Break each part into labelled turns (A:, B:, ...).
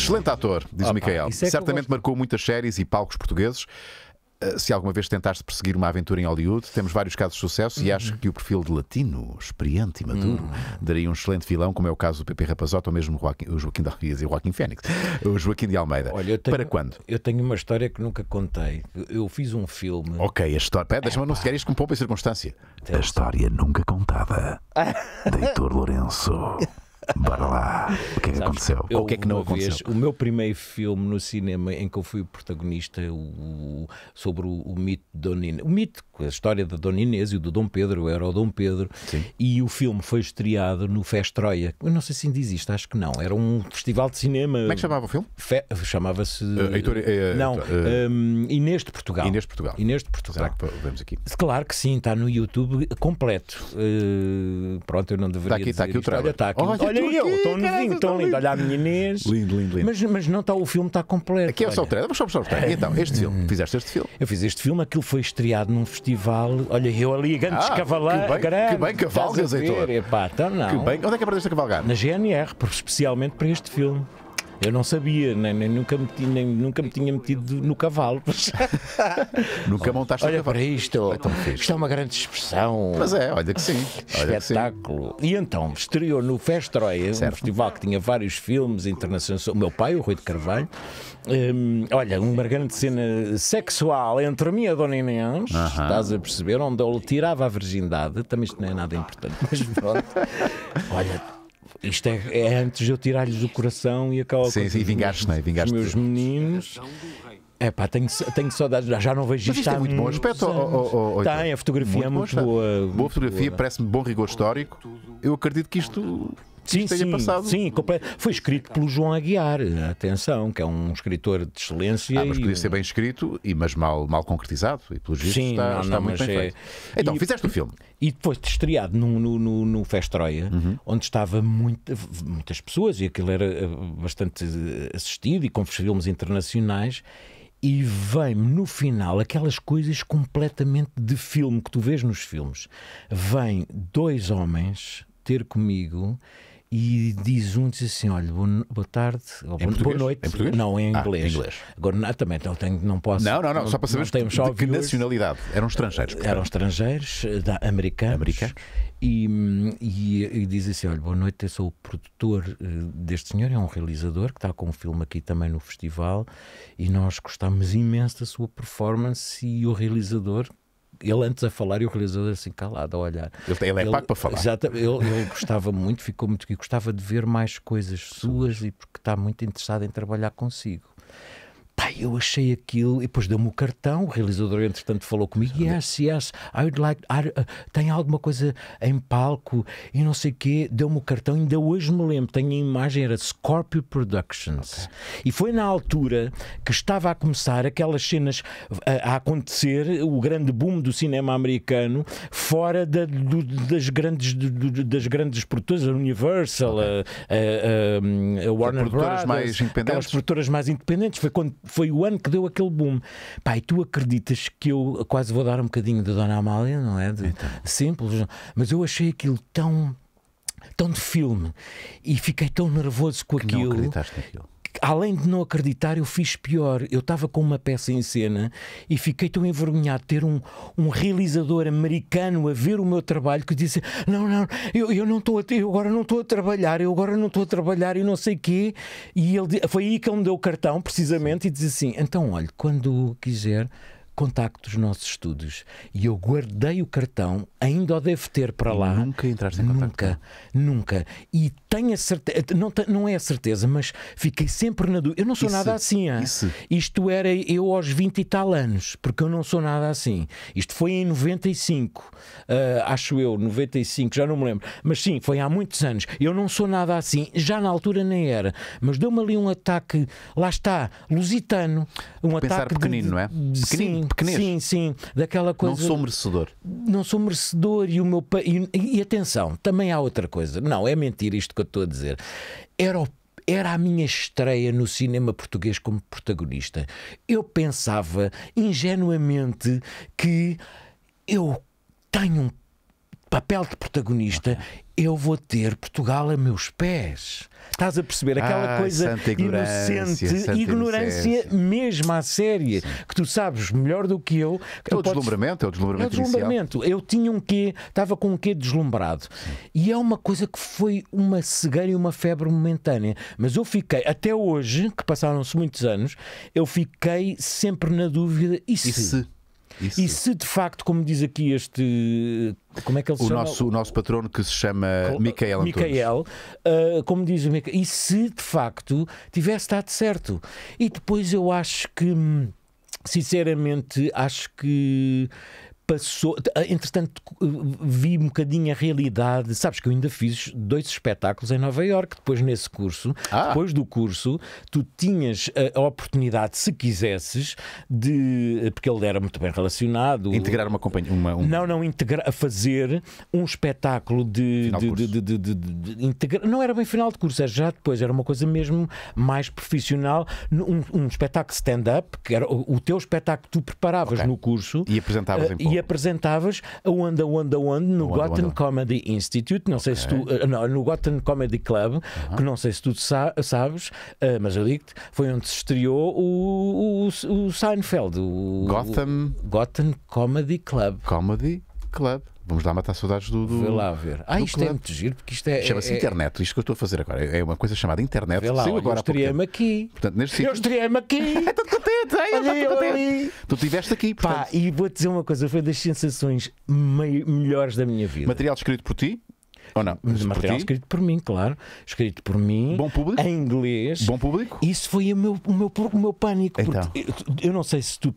A: Excelente ator, diz oh, Micael. é Certamente marcou muitas séries e palcos portugueses. Eh, se alguma vez tentaste perseguir uma aventura em Hollywood, temos vários casos de sucesso uhum. e acho que o perfil de latino, experiente e maduro, uhum. daria um excelente vilão, como é o caso do PP Rapazota ou mesmo Joaquim, o Joaquim de Almeida, o Joaquim Fênix, o Joaquim de Almeida. Olha, tenho, Para quando? Eu tenho uma história que nunca contei. Eu fiz um filme. Ok, a história. Pera, deixa-me anunciar isto com pompa circunstância. A história nunca contada. Deitor Lourenço. Bora lá. O que é que Sabes, aconteceu? Eu, o que é que não aconteceu? Vez, o
B: meu primeiro filme no cinema em que eu fui protagonista o, sobre o, o, mito de Dona Inês. O mito, a história da Dona Inês e do Dom Pedro, eu era o Dom Pedro. Sim. E o filme foi estreado no Festroia. Eu não sei se ainda existe, acho que não. Era um festival de cinema. Como é que chamava o filme? Fe... Chamava-se. Uh, uh, não, uh, neste hum, Inês de Portugal. Inês de Portugal. Inês de Portugal. Será que vemos aqui? Claro que sim, está no YouTube completo. Uh, pronto, eu não deveria. Está aqui, está aqui o trailer. Está aqui. Oh, olha, olha nem eu, estou é novinho, tão lindo. Olha a minha Inês. Lindo, lindo, lindo. Mas, mas não está, o filme está completo.
A: Aqui é só o trailer, mas só o trailer. Então, este filme, fizeste
B: este filme? Eu fiz este filme, aquilo foi estreado num festival. Olha, eu ali, grandes ah, cavaleiros. Que bem, que bem cavalgas, Epá, então não. Que bem. Onde é que aprendeste a cavalgar? Na GNR, especialmente para este filme. Eu não sabia, nem, nem nunca, me, nem, nunca me tinha metido no cavalo.
A: nunca montaste olha, olha para isto. É isto é uma grande expressão. Mas é, olha que sim. Espetáculo.
B: Que sim. E então, estreou no Festroia, um festival que tinha vários filmes internacionais. O meu pai, o Rui de Carvalho. Hum, olha, uma grande cena sexual entre mim e a Dona Inês, uh -huh. estás a perceber, onde ele tirava a virgindade, também isto não é nada importante, mas pronto. olha, isto é, é antes de eu tirar-lhes o coração e acabar com coisa. Os é? meus meninos. É pá, tenho, tenho saudades, já não vejo isto. Mas isto é muito bom aspecto. Oh, Tem, a fotografia muito é muito Boa, boa fotografia, parece-me
A: bom rigor histórico. Eu acredito que isto sim, sim, passado. Sim, foi escrito pelo João Aguiar, atenção, que é um escritor de excelência. Ah, mas podia e... ser bem escrito, e mas mal, mal concretizado, e pelo visto sim, está, não, está não, muito bem é... feito. Então, e, fizeste o filme.
B: E depois de estreado no, no, no, no Festroia, uhum. onde estava muita, muitas pessoas, e aquilo era eh, bastante eh, assistido, e com filmes internacionais, e vem-me no final aquelas coisas completamente de filme que tu vês nos filmes. Vêm dois homens ter comigo e diz um diz assim: olha, boa tarde, ou boa, noite. Em português? Não, em inglês. Ah, em inglês. Agora não, também não, tenho, não posso. Não, não, não, só para saber de só que nacionalidade. Eram estrangeiros. Portanto. Eram estrangeiros, eh, da, americanos. Americanos. E, hum, e, e, diz assim: olha, boa noite, eu sou o produtor eh, deste senhor, é um realizador que está com um filme aqui também no festival e nós gostamos imenso da sua performance e o realizador ele antes a falar e o realizador assim calado a olhar.
A: Ele, ele é ele, pago para falar. Exatamente. ele,
B: ele gostava muito, ficou muito. aqui, gostava de ver mais coisas suas e porque está muito interessado em trabalhar consigo. Pá, eu achei aquilo e depois deu-me o cartão. O realizador, entretanto, falou comigo: Yes, yes, I would like. I, uh, ah, tem alguma coisa em palco e não sei o quê. Deu-me o cartão. Ainda hoje me lembro, tenho a imagem, era Scorpio Productions. Okay. E foi na altura que estava a começar aquelas cenas a, ah, a acontecer, o grande boom do cinema americano, fora da, do, das, grandes, do, das grandes produtoras, a Universal, okay. a, a, a, Warner Bros. as produtoras mais independentes. Foi quando foi o ano que deu aquele boom. Pai, tu acreditas que eu quase vou dar um bocadinho de Dona Amália, não é? De, então. Simples, mas eu achei aquilo tão tão de filme e fiquei tão nervoso com que aquilo. Não acreditaste naquilo além de não acreditar, eu fiz pior. Eu estava com uma peça em cena e fiquei tão envergonhado de ter um, um realizador americano a ver o meu trabalho que disse: Não, não, eu, eu não estou eu agora não estou a trabalhar, eu agora não estou a trabalhar e não sei quê. E ele foi aí que ele me deu o cartão, precisamente, e disse assim: Então, olha, quando quiser contacto dos nossos estudos e eu guardei o cartão, ainda o devo ter para lá. Nunca entraste em contacto? Nunca, nunca. E tenho a certeza, não, não é a certeza, mas fiquei sempre na dúvida. Eu não sou isso, nada assim. Isso. Isto era eu aos 20 e tal anos, porque eu não sou nada assim. Isto foi em 95, uh, ah, acho eu, 95, já não me lembro. Mas sim, foi há muitos anos. Eu não sou nada assim, já na altura nem era. Mas deu-me ali um ataque, lá está, lusitano. Um Pensar ataque pequenino, de, não é? Pequenino. Sim, pequenez. Sim, sim, daquela coisa. Não sou merecedor. Não sou merecedor e o meu pai. E, e atenção, também há outra coisa. Não, é mentira isto que eu estou a dizer. Era o era a minha estreia no cinema português como protagonista. Eu pensava ingenuamente que eu tenho um papel de protagonista, eu vou ter Portugal a meus pés. Estás a perceber? Aquela ah, coisa ignorância, inocente, ignorância, mesmo à séria, Sim. que tu sabes melhor do que eu. É o deslumbramento, é o deslumbramento. É o deslumbramento. Inicial. Eu tinha um quê, estava com um quê deslumbrado. Sim. E é uma coisa que foi uma cegueira e uma febre momentânea. Mas eu fiquei, até hoje, que passaram-se muitos anos, eu fiquei sempre na dúvida: e se? E se? Isso. E se de facto, como diz aqui este como é que ele se o chama? Nosso, o
A: nosso patrono que se chama Col Micael Micael,
B: uh, como diz o Micael, e se de facto tivesse dado certo. E depois eu acho que, hum, sinceramente, acho que passou. Ah, entretanto, ah, vi um bocadinho a realidade. Sabes que eu ainda fiz dois espetáculos em Nova Iorque depois nesse curso. Ah. Depois do curso, tu tinhas ah, a, oportunidade, se quisesses, de. Porque ele era muito bem relacionado. Integrar uma companhia. Uma, um... Não, não, integrar, fazer um espetáculo de. de, de, de, de, de, de integra... Não era bem final de curso, era já depois, era uma coisa mesmo mais profissional. Um, um espetáculo stand-up, que era o, o teu espetáculo que tu preparavas okay. no curso. E apresentavas em uh, apresentavas aonde, aonde, aonde, no Gotham Comedy Institute, não okay. sei se tu, eh, não, no Gotham Comedy Club, uh -huh. que não sei se tu sabes, eh, mas eu digo-te, foi onde se estreou o, o, o Seinfeld, o Gotham... Gotham
A: Comedy Club. Comedy Club. Vamos lá matar saudades do. do Vê lá ver. Ah, isto é muito giro, porque isto é. Chama-se é-, é, internet. Isto que eu estou a fazer agora é uma coisa chamada internet. Vê lá, agora eu estreiei-me aqui. Portanto, neste Eu estreiei-me aqui. Estou contente, estou contente. Tu estiveste aqui. Portanto... Pá, e vou-te dizer uma coisa: foi das sensações melhores da minha vida. Material escrito por ti? Ou não?
B: Mas material por escrito por mim, claro. Escrito por mim. Bom público. Em inglês. Bom público. Isso foi o meu, o meu, o meu pânico. Então. Eu, eu não sei se tu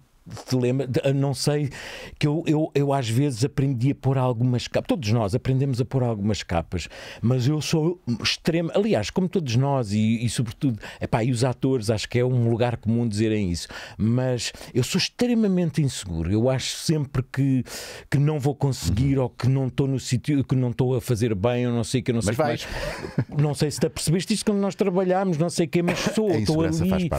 B: te lembra, ah, não sei, que eu, eu, eu às vezes aprendi a pôr algumas capas, todos nós aprendemos a pôr algumas capas, mas eu sou extremo, aliás, como todos nós e, e sobretudo, epá, e os atores, acho que é um lugar comum dizerem isso, mas eu sou extremamente inseguro, eu acho sempre que, que não vou conseguir uhum. ou que não estou no sítio, que não estou a fazer bem, ou não sei que não sei mas que não sei se te apercebeste isso quando nós trabalhámos, não sei o que, mas sou, é estou ali,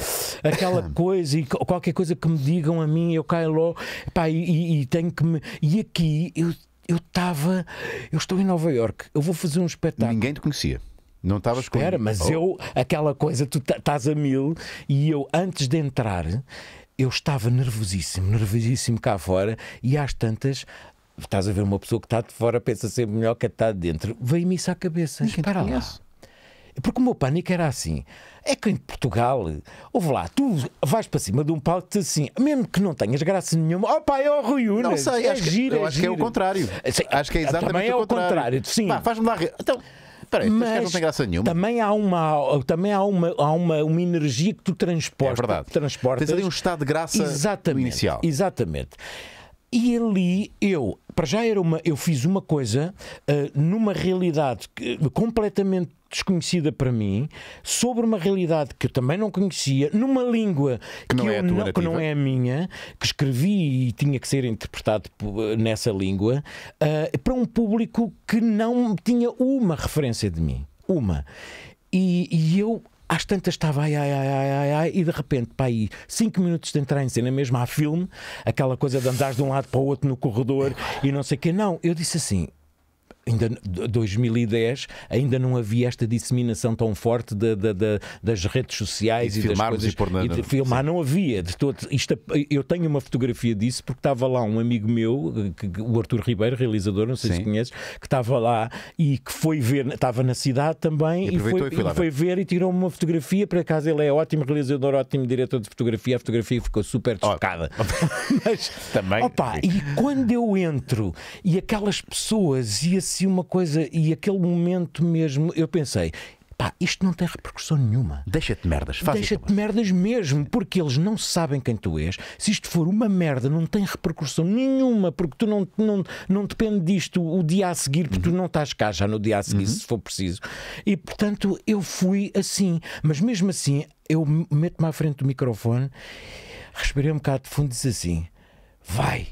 B: aquela coisa e qualquer coisa que me digam a mim, eu caio logo, pá, e, e, e tenho que me. E aqui eu eu estava, eu estou em Nova York, eu vou fazer um espetáculo. Ninguém te conhecia.
A: Não estavas Espera, mas oh. eu,
B: aquela coisa, tu estás a mil e eu, antes de entrar, eu estava nervosíssimo, nervosíssimo cá fora e às tantas estás a ver uma pessoa que está de fora pensa sempre melhor que está de dentro. Veio-me isso à cabeça. Espera lá. Porque o meu pânico era assim. É que em Portugal, ouve lá, tu vais para cima de um palco assim, mesmo que não tenhas graça nenhuma, opa, é o Rui Unas, Não sei, é acho, que, é acho que é o contrário. acho que é exatamente também é o contrário. contrário sim. Faz-me dar. Então, Peraí, mas Também há uma, também há uma, há uma, uma energia que tu transportas. É verdade. Transportas. Tens ali um estado de graça exatamente, inicial. Exatamente. E ali eu para já era uma, eu fiz uma coisa uh, numa realidade que, completamente desconhecida para mim, sobre uma realidade que eu também não conhecia, numa língua que, que, não, é não, que não, é a minha, que escrevi e tinha que ser interpretado eh, nessa língua, uh, para um público que não tinha uma referência de mim. Uma. E, e eu às tantas estava ai, ai, ai, ai, ai, ai, e de repente, para aí, 5 minutos de entrar em cena, mesmo a filme, aquela coisa de andares de um lado para o outro no corredor e não sei o quê. Não, eu disse assim, ainda 2010 ainda não havia esta disseminação tão forte de, de, de, das redes sociais e, de e das coisas, e, por... e de filmar Sim. não havia de todo isto eu tenho uma fotografia disso porque estava lá um amigo meu que, o Artur Ribeiro realizador não sei Sim. se conheces que estava lá e que foi ver estava na cidade também e, e foi, foi, lá, foi, ver e tirou uma fotografia por acaso ele é ótimo realizador ótimo diretor de fotografia a fotografia ficou super destacada oh. mas também opa, e quando eu entro e aquelas pessoas e assim se uma coisa. E aquele momento mesmo, eu pensei. Pá, isto não tem repercussão nenhuma. Deixa-te merdas, faz Deixa-te merdas mesmo, porque eles não sabem quem tu és. Se isto for uma merda, não tem repercussão nenhuma, porque tu não, não, não depende disto o dia a seguir, porque uhum. tu não estás cá já no dia a seguir, uhum. se for preciso. E portanto eu fui assim, mas mesmo assim eu meto-me à frente do microfone, respirei um bocado de fundo e disse assim: vai.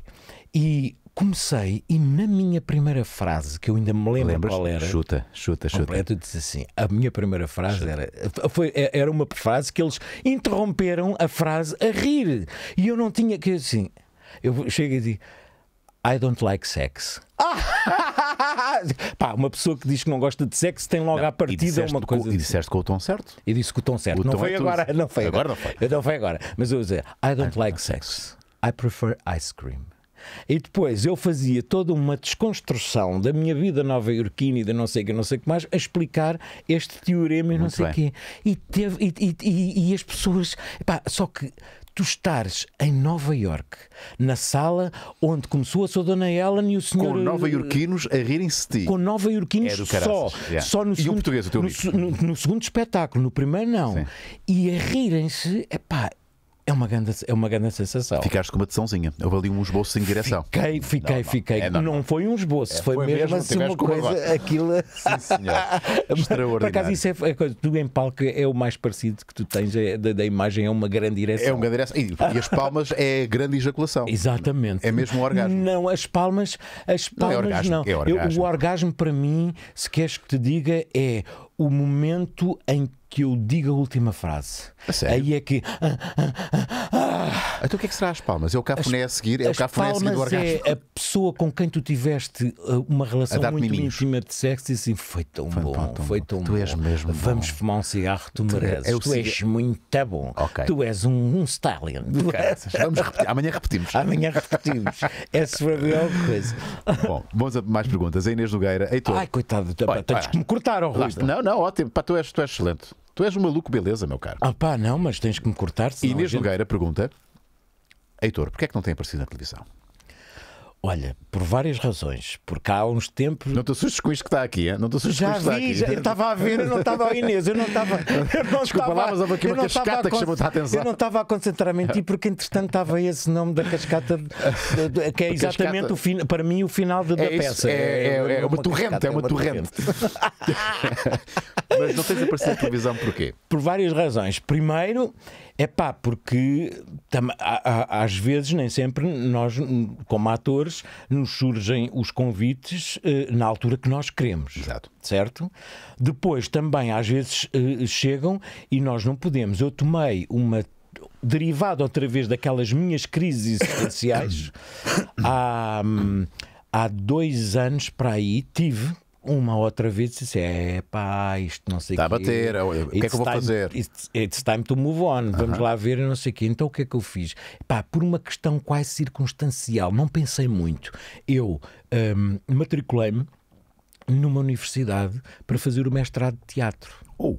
B: E comecei e na minha primeira frase, que eu ainda me lembro Lembras? qual era. Chuta, chuta, chuta. Completo, disse assim: a minha primeira frase chuta. era, foi, é, era uma frase que eles interromperam a frase a rir. E eu não tinha que assim. Eu chego e digo: I don't like sex. Pá, uma pessoa que diz que não gosta de sexo tem logo não, à partida uma coisa. Com, e disseste com o tom certo? E disse com o tom certo. O não, tom foi é agora, não foi agora. agora. não foi. Não foi agora. Mas eu vou dizer: I don't, I like, sex. sex. I prefer ice cream. E depois eu fazia toda uma desconstrução da minha vida nova-iorquina e de não sei o que, não sei que mais, a explicar este teorema e não sei o quê. E, teve, e, e, e, as pessoas. só que tu estares em Nova York, na sala onde começou a sua Dona Ellen e o senhor... Com nova-iorquinos
A: a rirem-se de ti. Com nova-iorquinos é só. Yeah. só no e segundo, o português, o teu
B: no, no, no, segundo espetáculo, no primeiro não. Sim. E a rirem-se, epá, é uma, grande, é uma grande sensação.
A: Ficaste com uma tesãozinha. Eu ali um esboço sem direção. Fiquei,
B: fiquei, não, não. fiquei. É não, não, foi um esboço, é, foi, foi, mesmo, assim uma coisa.
A: Aquilo. Sim,
B: senhor. Extraordinário. Por acaso, isso é a é coisa. Tu em palco é o mais parecido que tu tens é, da, da,
A: imagem, é uma grande direção. É uma grande direção. E, e as palmas é grande ejaculação. Exatamente. É mesmo um orgasmo. Não, as palmas. As palmas não. É orgasmo, não. É orgasmo. Eu,
B: o orgasmo, para mim, se queres que te diga, é o momento em que que eu diga a última frase. A Aí é que. Ah, ah,
A: ah, então o que é que será as palmas? É o cafuné a seguir? É o cafuné a seguir do é orgasmo? É
B: a pessoa com quem tu tiveste uma relação muito miminhos. íntima de sexo e assim foi tão foi bom, tão foi tão bom. Tu és mesmo. Vamos fumar um cigarro, tu, tu é- mereces. É tu és muito bom.
A: Okay. Tu és um, um Stalin. Vamos repetir. Amanhã repetimos. Amanhã repetimos. Essa foi a melhor coisa. Bom, vamos a mais perguntas. A Inês Nogueira. Heitor. Ai, coitado, tens que me cortar, oh, Rui. Não, não, ótimo. Pá, tu, és, tu és excelente. Tu és um maluco, beleza, meu caro. Ah, pá, não, mas tens que me cortar. Inês gente... Nogueira pergunta: Heitor, porquê é que não tem aparecido na televisão? Olha, por várias razões. Porque há uns tempos. Não estou assustes com isto que está aqui, hein? não estou assustes já com isto vi, já, Eu estava a ver, eu não estava ao Inês, eu não estava. Desculpa tava, lá, mas houve aqui uma cascata que chamou a atenção. Eu não
B: estava a concentrar-me em ti, porque entretanto estava esse nome da cascata, que é exatamente o fin... para mim o final de, da é isso, peça. É, é, é, é, uma, torrente, é uma, uma torrente.
A: mas não tens aparecido na televisão porquê?
B: Por várias razões. Primeiro é pá, porque tam, a, a, às vezes, nem sempre, nós, como atores, nos surgem os convites eh, na altura que nós queremos. Exato. Certo? Depois também, às vezes, eh, chegam e nós não podemos. Eu tomei uma derivado outra vez daquelas minhas crises existenciais há, hum, há dois anos para aí tive uma outra vez disse: é pá, isto não sei o Está a bater, é o é que é que eu vou fazer? It's, it's, time to move on, vamos uh -huh. lá ver, não sei o que. Então o que é que eu fiz? Pá, por uma questão quase circunstancial, não pensei muito. Eu um, matriculei-me numa universidade para fazer o mestrado de teatro. Oh.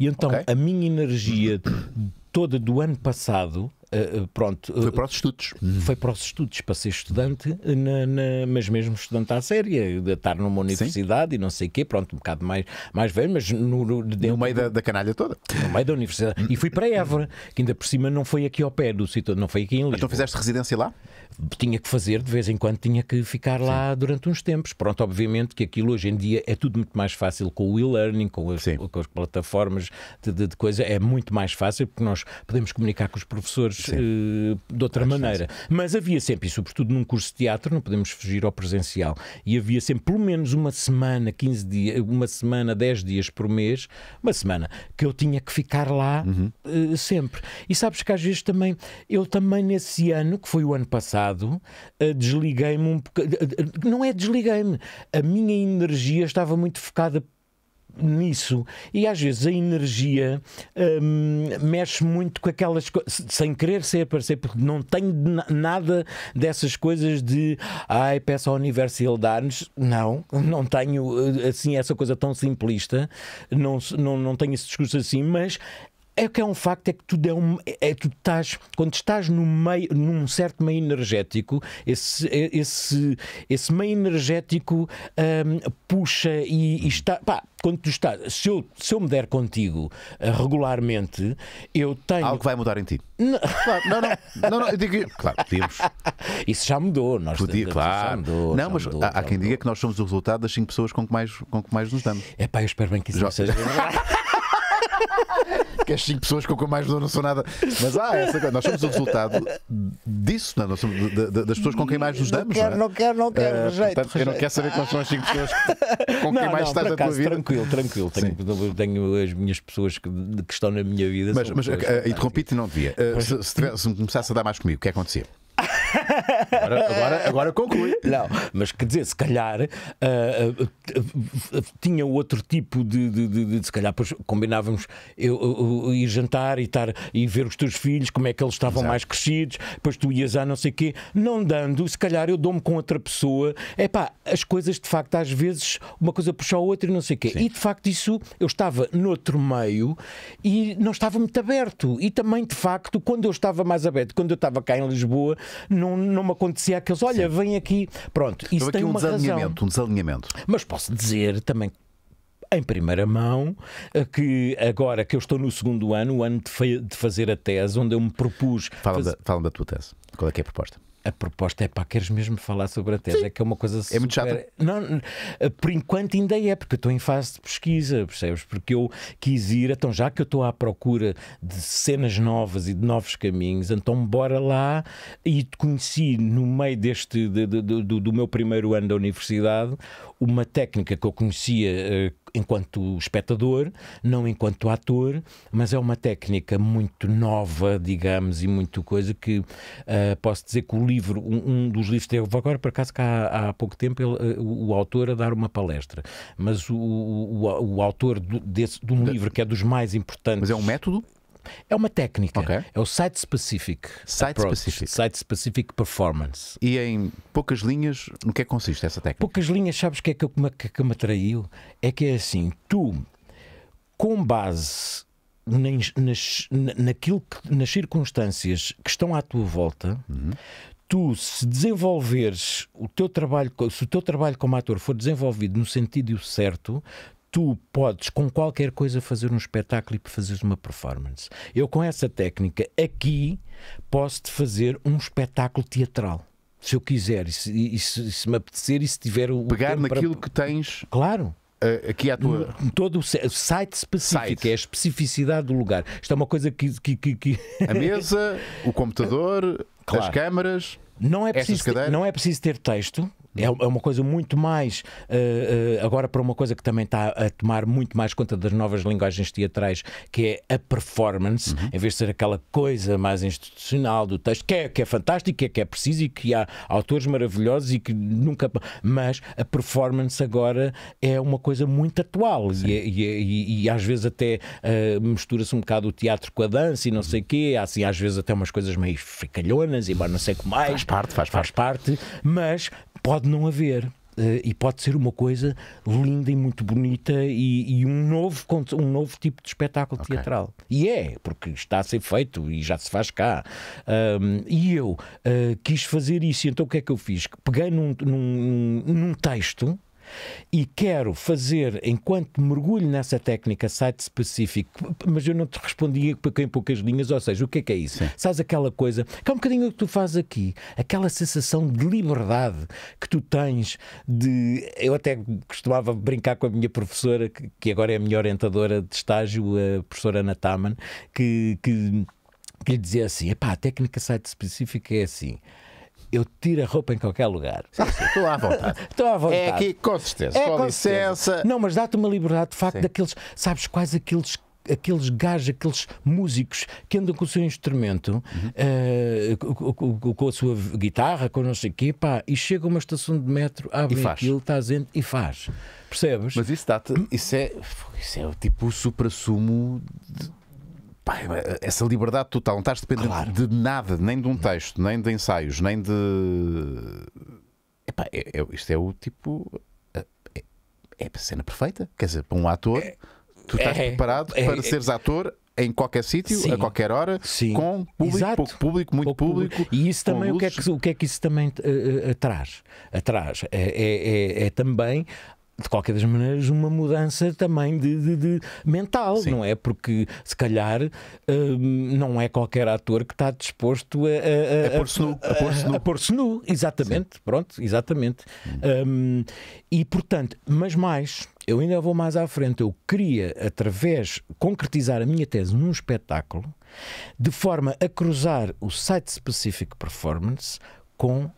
B: E então okay. a minha energia toda do ano passado eh, eh, pronto. Eh, foi para os estudos. Uhum. Foi para os estudos, para ser estudante, na, na, mas mesmo estudante à séria, de estar numa universidade Sim. e não sei o quê, pronto, um bocado mais, mais velho, mas no, no, dentro, no meio da, da, canalha toda. No meio da universidade. E fui para Évora, que ainda por cima não foi aqui ao pé do sítio, não foi aqui em então Lisboa. Então fizeste residência lá? Tinha que fazer, de vez em quando tinha que ficar Sim. lá durante uns tempos. Pronto, obviamente que aquilo hoje em dia é tudo muito mais fácil com o e-learning, com, as, com as plataformas de, de, de coisa, é muito mais fácil porque nós podemos comunicar com os professores eh, de outra Acho maneira. É Sim. Mas havia sempre, e sobretudo num curso de teatro, não podemos fugir ao presencial, e havia sempre pelo menos uma semana, 15 dias, uma semana, 10 dias por mês, uma semana, que eu tinha que ficar lá uhum. uh, sempre. E sabes que às vezes também, eu também nesse ano, que foi o ano passado, uh, desliguei-me um bocado. não é desliguei-me, a minha energia estava muito focada nisso. E às vezes a energia hum, mexe muito com aquelas coisas, sem querer ser aparecer, porque não tenho nada dessas coisas de ai, peço ao universo ele dar-nos. Não, não tenho eh, assim essa coisa tão simplista, não, não, não tenho esse discurso assim, mas é que é um facto, é que tudo é um. É, é tu estás, quando estás num, meio, num certo meio energético, esse, é, esse, esse meio energético hum, puxa e, e está. Pá, quando tu estás, se eu, se eu me der contigo eh, regularmente, eu tenho. Algo
A: vai mudar em ti. Não, claro, não, não, não, não, eu digo, claro, podíamos. Isso já mudou, nós Podia, claro. Já mudou, não, já mas mudou, há, há quem mudou. diga que nós somos o resultado das 5 pessoas com que mais, com que mais nos damos. É pá, eu espero bem que isso já... seja verdade. que as 5 pessoas com que eu mais dou não são nada. Mas ah, é essa coisa. Nós somos o resultado disso, não? É? Nós somos de, de, das pessoas com quem mais nos damos. Não quero, não, é? não quero, não quero. Uh, rejeito, portanto, rejeito. Eu não quero saber quais são as 5 pessoas com não, quem mais estás na tua vida. Tranquilo, tranquilo. Tenho, tenho, as minhas pessoas que, que estão na minha vida. Mas, mas eh, interrompi-te não devia. Uh, eh, se, se, se me começasse a dar mais comigo, o que é acontecia? Agora, agora, agora
B: conclui. Não, mas quer dizer, se calhar uh, uh, tinha outro tipo de, de, de, de, de Se calhar pois, combinávamos eu, eu, eu, ir jantar e, estar, e ver os teus filhos, como é que eles estavam Exato. mais crescidos, depois tu ias a não sei o quê. Não dando, se calhar eu dou-me com outra pessoa. É pá, as coisas de facto às vezes uma coisa puxa a outra e não sei o quê. Sim. E de facto isso eu estava noutro meio e não estava muito aberto. E também de facto, quando eu estava mais aberto, quando eu estava cá em Lisboa, não, não me acontecia aqueles, olha, Sim. vem aqui. Pronto, isso Houve tem um uma desalinhamento, razão.
A: um desalinhamento. Mas posso dizer também
B: em primeira mão, eh, que agora que eu estou no segundo ano, o ano de, fazer a tese, onde eu me propus. Fala, faz... da, fala da tua tese. Qual é que é a proposta? a proposta é pá, queres mesmo falar sobre a tese? Sim. É que é uma coisa. Super... É muito chato. Não, por enquanto ainda é, porque eu estou em fase de pesquisa, percebes? Porque eu quis ir, então já que eu estou à procura de cenas novas e de novos caminhos, então bora lá e te conheci no meio deste, de, de, do, do meu primeiro ano da universidade, uma técnica que eu conhecia. Uh, enquanto espectador, não enquanto ator, mas é uma técnica muito nova, digamos, e muito coisa que uh, posso dizer que o livro, um, um dos livros teve agora, por acaso, há, há pouco tempo, ele, eh, o, o, autor a dar uma palestra, mas o, o, o autor do, desse, de um livro que é dos mais importantes. Mas é um método? É uma técnica. Okay. É o site specific. Site approach, specific. Site specific performance. E em poucas linhas, no que é que consiste essa técnica? Poucas linhas, sabes o que é que, eu, é que, que me atraiu? É que é assim, tu, com base nas, nas, naquilo que, nas circunstâncias que estão à tua volta, uhum. tu, se desenvolveres o teu trabalho, se o teu trabalho como ator for desenvolvido no sentido certo, tu podes com qualquer coisa fazer um espetáculo e fazeres uma performance. Eu com essa técnica aqui posso-te fazer um espetáculo teatral se eu quiser e se, e se, se me apetecer e se tiver o pegar naquilo para... que tens claro uh, Aqui à tua. Todo o site específico, site. é a especificidade do lugar. Isto é uma coisa que. que, que, que...
A: A mesa, o computador, claro. as câmaras. Não é, preciso, ter,
B: não é preciso ter texto, é, é uma coisa muito mais. Uh, uh, agora, para uma coisa que também está a tomar muito mais conta das novas linguagens teatrais, que é a performance, uhum. em vez de ser aquela coisa mais institucional do texto, que é, que é fantástico, que é, que é preciso e que há autores maravilhosos e que nunca. Mas a performance agora é uma coisa muito atual e, é, e, é, e, e, às vezes até uh, mistura-se um bocado o teatro com a dança e não uhum. sei o quê, assim, às vezes até umas coisas meio fricalhonas e não sei o que mais. Faz parte, faz, faz parte. parte mas pode pode não haver. Uh, e pode ser uma coisa linda e muito bonita e, e um, novo, um novo tipo de espetáculo okay. teatral. E é, porque está a ser feito e já se faz cá. Um, e eu uh, quis fazer isso, então o que é que eu fiz? Peguei num, num, num texto e quero fazer, enquanto mergulho nessa técnica site específico, mas eu não te respondi em poucas linhas, ou seja, o que é que é isso? Sim. Sabes aquela coisa, que é um bocadinho o que tu fazes aqui, aquela sensação de liberdade que tu tens de. Eu até costumava brincar com a minha professora, que agora é a minha orientadora de estágio, a professora Ana Taman, que, que, que lhe dizia assim: a técnica site específica é assim eu tiro a roupa em qualquer lugar.
A: estou à vontade. estou à vontade. É aqui, com certeza. É, com, com licença. Não,
B: mas dá-te uma liberdade, de facto, sim. daqueles, sabes quais aqueles aqueles gajos, aqueles músicos que andam com o seu instrumento, uhum. uh, com, a sua guitarra, com não sei o quê, pá, e
A: chega a uma estação de metro, abre aquilo, está gente e faz. Percebes? Mas isso dá-te. Isso é, isso é tipo o supra-sumo. De essa liberdade total, não estás dependente claro. de nada, nem de um texto, nem de ensaios, nem de. Epá, é, é, isto é o tipo. É, é a cena perfeita. Quer dizer, para um ator, é. tu estás é. preparado é. para seres ator em qualquer sítio, a qualquer hora, Sim. com público, Exato. pouco público, muito pouco público, público.
B: E isso também, o que, é que, o que é que isso também uh, eh, uh, eh, traz? Atrás é, é, é, também de qualquer das maneiras, uma mudança também de, de, de mental, Sim. não é? Porque se calhar hum, não é qualquer ator que está disposto a, a, a, a pôr-se nu. A, a pôr-se nu. exatamente. Sim. Pronto, exatamente. Hum. hum. e portanto, mas mais, eu ainda vou mais à frente. Eu queria, através, concretizar a minha tese num espetáculo, de forma a cruzar o site-specific performance com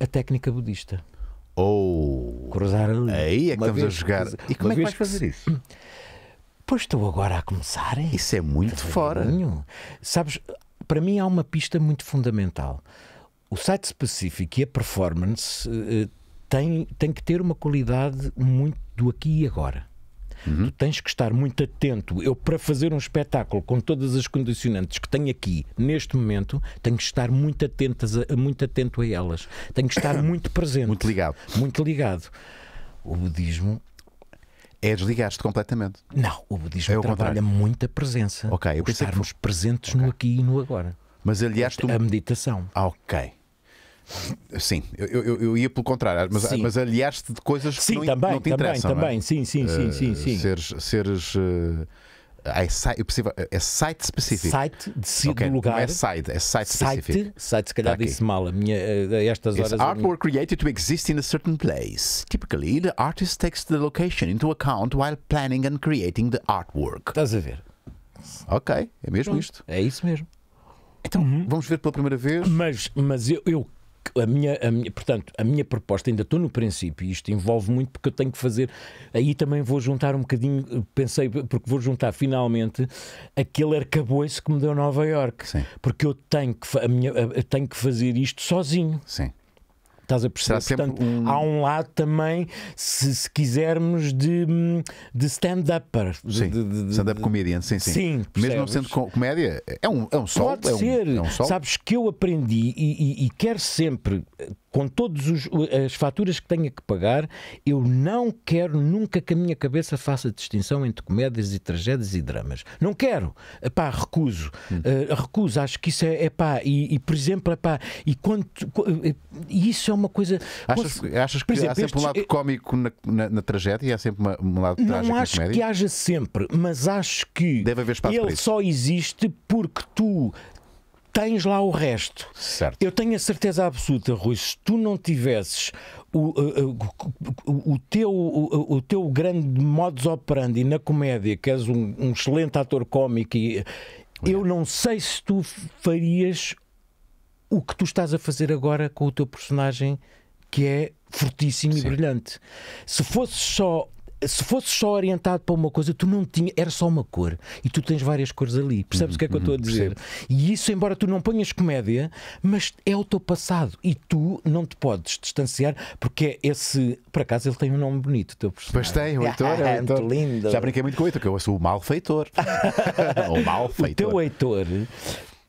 B: a técnica budista. Ou. Oh. linha. É aí é que estamos vez, a jogar. Cruza... E como é que vais fazer isso? Pois estou agora a começar. Hein? Isso é muito tá fora. Sabes, para mim há uma pista muito fundamental. O site específico e a performance uh, tem, tem que ter uma qualidade muito do aqui e agora. Uhum. Tu tens que estar muito atento. Eu, para fazer um espetáculo com todas as condicionantes que tenho aqui, neste momento, tenho que estar muito, atentas a, muito atento a elas. Tenho que estar muito
A: presente. Muito ligado. Muito ligado. O budismo é desligar-te completamente. Não, o budismo é trabalha muita presença. Ok, eu estarmos que... presentes okay. no aqui e no agora. Mas aliás, tu... a meditação. Ah, ok. Sim, eu, eu, eu, ia pelo contrário, mas, mas aliás-te de coisas que sim, não, também, não te também, interessam. É? Também, é? sim, sim, sim, sim, eh, seres. seres eh, é site, é, é site específico. Site de si okay, do lugar. Não é site, é site específico. Site, se calhar tá disse mal. A minha, eh, a estas horas. It's artwork minha... created to exist in a certain place. Typically, the artist takes the location into account while planning and creating the artwork. Estás a ver? Ok, é mesmo Pronto, isto. É isso mesmo. Então, uhum. vamos ver pela primeira vez. Mas, mas eu, eu a minha, a minha, portanto,
B: a minha proposta, ainda estou no princípio, e isto envolve muito porque eu tenho que fazer. Aí também vou juntar um bocadinho, pensei, porque vou juntar finalmente aquele arcabouço que me deu Nova York. Porque eu tenho que, a minha, a, tenho que fazer isto sozinho. Sim. Estás a perceber? Portanto, um... há um lado também, se, se quisermos, de, de
A: stand-upper. Stand-up comedian, sim, sim. sim Mesmo não sendo comédia, é um, é um sol. Pode é um, ser. É um sol. Sabes
B: que eu aprendi e, e, e quero sempre com todas as faturas que tenha que pagar, eu não quero nunca que a minha cabeça faça distinção entre comédias e tragédias e dramas. Não quero. Pá, recuso. Hum. Uh, recuso. Acho que isso é, é pá. E, e, por exemplo, é pá. E quando. Eh, e isso é uma coisa. Achas, achas que exemplo, há sempre estes, um lado eh,
A: cómico na, na, na, tragédia e há sempre uma, um lado trágico Não acho que haja sempre, mas acho que. Deve haver ele
B: só existe porque tu tens lá o resto. Certo. Eu tenho a certeza absoluta, Rui, se tu não tivesses o, o, eh, eh, o, teu, o, o teu grande modus operandi na comédia, que és um, um excelente ator cómico, e, eu não sei se tu farias o que tu estás a fazer agora com o teu personagem, que é fortíssimo Sim. e brilhante. Se fosse só se fosse só orientado para uma coisa, tu não tinha, era só uma cor e tu tens várias cores ali. Percebes o que é que eu uhum, estou a uhum, dizer? Percebo. E isso, embora tu não ponhas comédia, mas é o teu passado e tu não te podes distanciar porque é esse, por acaso, ele tem um nome bonito. Teu Mas tem, o Heitor. É ah, é muito
A: lindo. Já brinquei muito com o Heitor, que eu sou o malfeitor. o malfeitor. O teu Heitor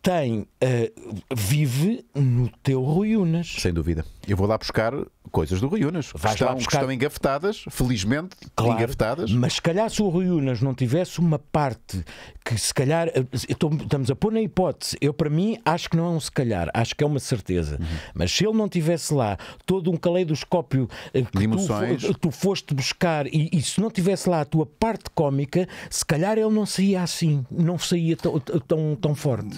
A: tem, uh, vive no teu Rui Unas. Sem dúvida. Eu vou lá buscar coisas do Rui Unas, estão, buscar... que estão engafetadas, felizmente claro, engafetadas. Mas se calhar
B: se o Rui Unas não tivesse uma parte que se calhar estamos a pôr na hipótese, eu para mim acho que não é um se calhar, acho que é uma certeza. Uhum. Mas se ele não tivesse lá todo um caleidoscópio eh, que de emoções. Tu, tu foste buscar e, e, se não tivesse lá a tua parte cómica, se calhar ele não saía assim, não saía tão, tão, tão forte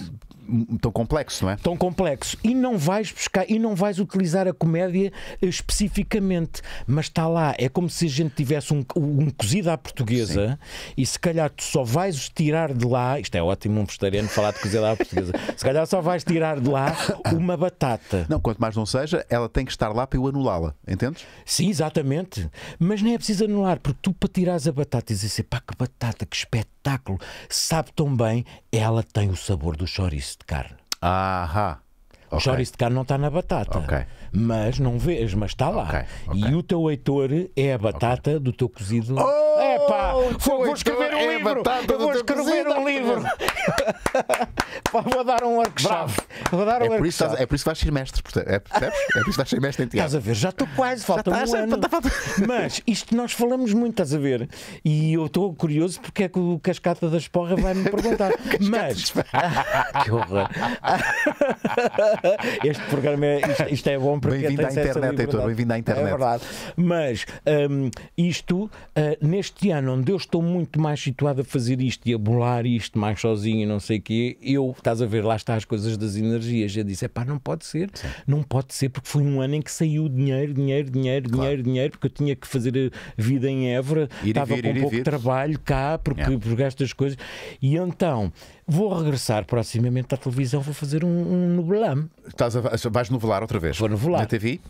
A: tão complexo, não é?
B: Tão complexo. E não vais buscar, e não vais utilizar a comédia eh, especificamente, mas está lá. É como se a gente tivesse um, um cozido à portuguesa Sim. e se calhar tu só vais tirar de lá, isto é ótimo um vegetariano falar de cozido à portuguesa,
A: se calhar só vais tirar de lá uma batata. Não, quanto mais não seja, ela tem que estar lá para eu anulá-la, entendes? Sim, exatamente. Mas nem é preciso anular, porque tu para tirares a batata e dizer
B: assim, pá, que batata, que espetáculo, sabe tão bem, ela tem o sabor do chouriço de carne. Ahá. Okay. Chouriço de carne não está na batata, okay. mas não vês, mas está lá. Okay. Okay. E o teu heitor é a batata do teu cozido. Oh, Epá, vou, vou escrever um é livro. vou escrever um livro.
A: Vou dar um workshop. Vou dar um é, por workshop. Isso, é por isso que vais ser mestre, é, percebes? É por isso que vais ser mestre em teatro. Estás a
B: ver, já estou quase, falta já um ano. Mas isto nós falamos muito, estás a ver? E eu estou curioso porque é que o Cascata das porras vai-me perguntar. Mas. que horror! este programa é, isto, isto é bom para Bem-vindo à internet, Heitor, bem-vindo à internet. É verdade. Mas um, isto, uh, neste ano onde eu estou muito mais situado a fazer isto e a bolar isto mais sozinho, não não sei o quê, eu, estás a ver, lá está as coisas das energias. Eu disse: é pá, não pode ser, Sim. não pode ser, porque foi um ano em que saiu dinheiro, dinheiro, dinheiro, claro. dinheiro, dinheiro, porque eu tinha que fazer eh, vida em Évora, estava com pouco trabalho cá, porque, yeah. estas coisas. E então, vou regressar proximamente à televisão, vou fazer um, um
A: Estás vais novelar outra vez? Vou novelar. Na TV?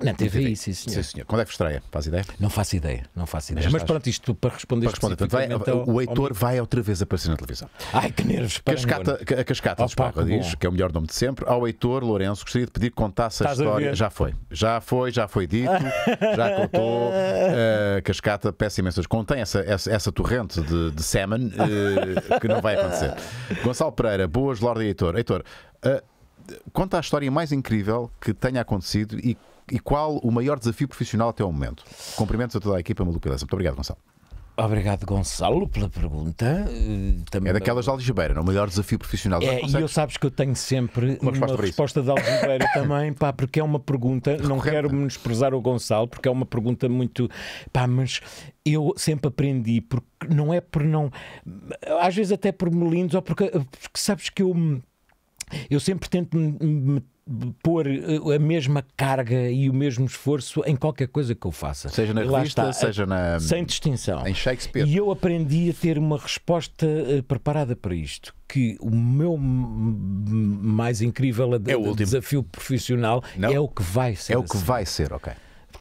A: Na TV, TV. sim senhor. Sim, senhor. Quando é que estreia? Faz ideia? Não faço ideia, não faço ideia. Mas, mas pronto,
B: isto para responder para responder. Vai, ao, o Heitor
A: ao... vai outra vez aparecer na televisão. Ai, que nervos. Cascata, a Cascata oh, pá, diz, que é o melhor nome de sempre. Ao Heitor Lourenço, gostaria de pedir que contasse Estás a história. A já foi. Já foi, já foi dito, já contou. Uh, cascata, peço imensas. Contém essa, essa, essa torrente de, de salmon uh, eh, que não vai acontecer. Gonçalo Pereira, boas, Lorde Heitor. Heitor, uh, conta a história mais incrível que tenha acontecido e e qual o maior desafio profissional até o momento? Cumprimentos a toda a equipa Maluco Muito obrigado, Gonçalo. Obrigado, Gonçalo, pela pergunta. Eh, também... É daquelas da Algebeira, não? o melhor desafio profissional. É, e eu sabes
B: que eu tenho sempre uma, uma resposta, de da algibeira também, pá, porque é uma pergunta, Recorrente. não quero menosprezar o Gonçalo, porque é uma pergunta muito... Pá, mas eu sempre aprendi, porque não é por não... Às vezes até por melindos, ou porque, porque sabes que eu... Eu sempre tento me pôr eh, a mesma carga e o mesmo esforço em qualquer coisa que eu faça. Seja na revista, está, eh, seja na. Sem distinção. Em Shakespeare. E eu aprendi a ter uma resposta eh, preparada para isto. Que o meu mais incrível é desafio profissional Não. é o que vai ser. É o que assim. vai ser,
A: ok.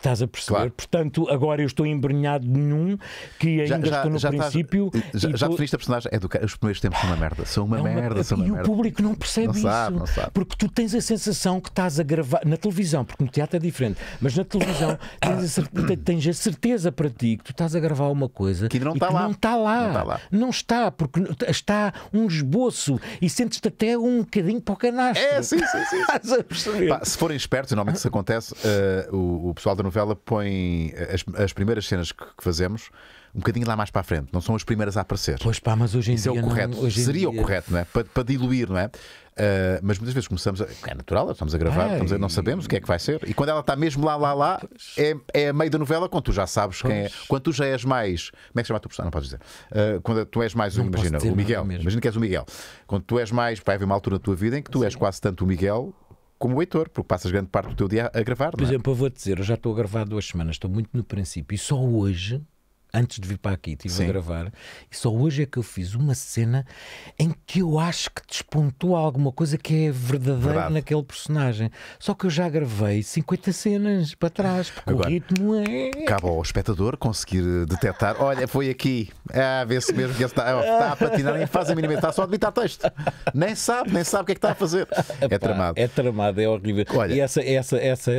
A: Estás a perceber? Claro.
B: Portanto, agora eu estou embrenhado num que ainda já, já, estou no já princípio. Estás, já, já estou...
A: a personagem? É do... Os primeiros tempos são uma merda. São uma, é uma merda. São uma e merda. o
B: público não percebe não isso. Sabe, não sabe. Porque tu tens a sensação que estás a gravar. Na televisão, porque no teatro é diferente, mas na televisão tens a, certeza, tens a certeza para ti que tu estás a gravar uma coisa que não está lá. Não está lá. Não está lá. Não está, porque está um esboço e sentes-te até um bocadinho para o canastro. É, sim, sim, sim.
A: Pá, se forem espertos, normalmente isso acontece, uh, o, o pessoal da novela novela põe as, as primeiras cenas que, que fazemos um bocadinho lá mais para a frente, não são as primeiras a aparecer. Pois pá, mas hoje em Isso dia. É o correto. Não, Seria dia... o correto, não é? Para, para diluir, não é? Uh, mas muitas vezes começamos. A... É natural, estamos a gravar, é, estamos a... não sabemos o que é que vai ser. E quando ela está mesmo lá, lá, lá, é, é a meio da novela, quando tu já sabes pois. quem é. Quando tu já és mais. Como é que chama a tua pessoa? Não podes dizer. Uh, quando tu és mais. um imagina, o Miguel. Imagina que és o Miguel. Quando tu és mais. Vai haver uma altura na tua vida em que tu Sim. és quase tanto o Miguel como o Heitor, porque passas grande parte do teu dia a gravar. Por é? exemplo, é? eu vou-te dizer, eu já estou a gravar duas semanas, estou muito no princípio, e só hoje antes de vir para aqui, estive Sim. a gravar,
B: e só hoje é que eu fiz uma cena em que eu acho que despontou alguma coisa que é verdadeira Verdade. naquele personagem. Só que eu já gravei 50 cenas para
A: trás, porque Agora, o ritmo é. Acaba o espectador conseguir eh, detectar: olha, foi aqui, é vê-se mesmo que está, está a patinar, nem faz a mínima, está só a gritar texto, nem sabe, nem sabe o que é que está a fazer.
B: É tramado. É tramado, é horrível. Olha, e essa, essa, essa,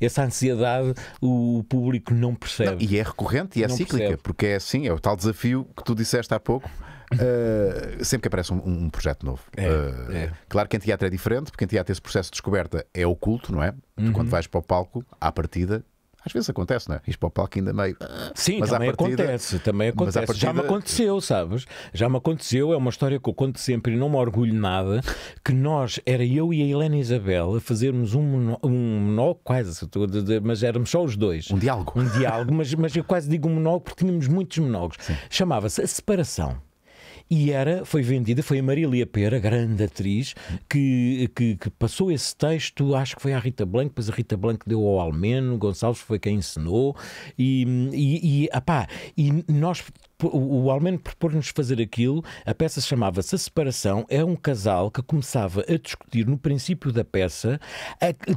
B: essa ansiedade o público não
A: percebe. Não, e é recorrente, e essa é cíclica, percebo. porque é assim, é o tal desafio que tu disseste há pouco. Uh, sempre que aparece um, um projeto novo. É, uh, é. Claro que em teatro é diferente, porque em teatro esse processo de descoberta é oculto, não é? Uhum. Tu, quando vais para o palco, à partida, às vezes acontece, não é? Isto para o palco ainda meio. Sim, mas também partida... acontece, também acontece. Partida... Já me
B: aconteceu, sabes? Já me aconteceu, é uma história que eu conto sempre e não me orgulho nada. Que nós, era eu e a Helena Isabel, a fazermos um monólogo, um quase, mas éramos só os dois. Um diálogo. Um diálogo, mas, mas eu quase digo um monólogo porque tínhamos muitos monólogos. Chamava-se A Separação e era, foi vendida, foi a Marília Pera, grande atriz, que, que, que, passou esse texto, acho que foi à Rita Blanco, depois a Rita Blanco deu ao Almeno, Gonçalves foi quem ensinou, e, e, e, apá, e nós o, o propôs-nos fazer aquilo, a peça chamava-se A Separação, é um casal que começava a discutir no princípio da peça,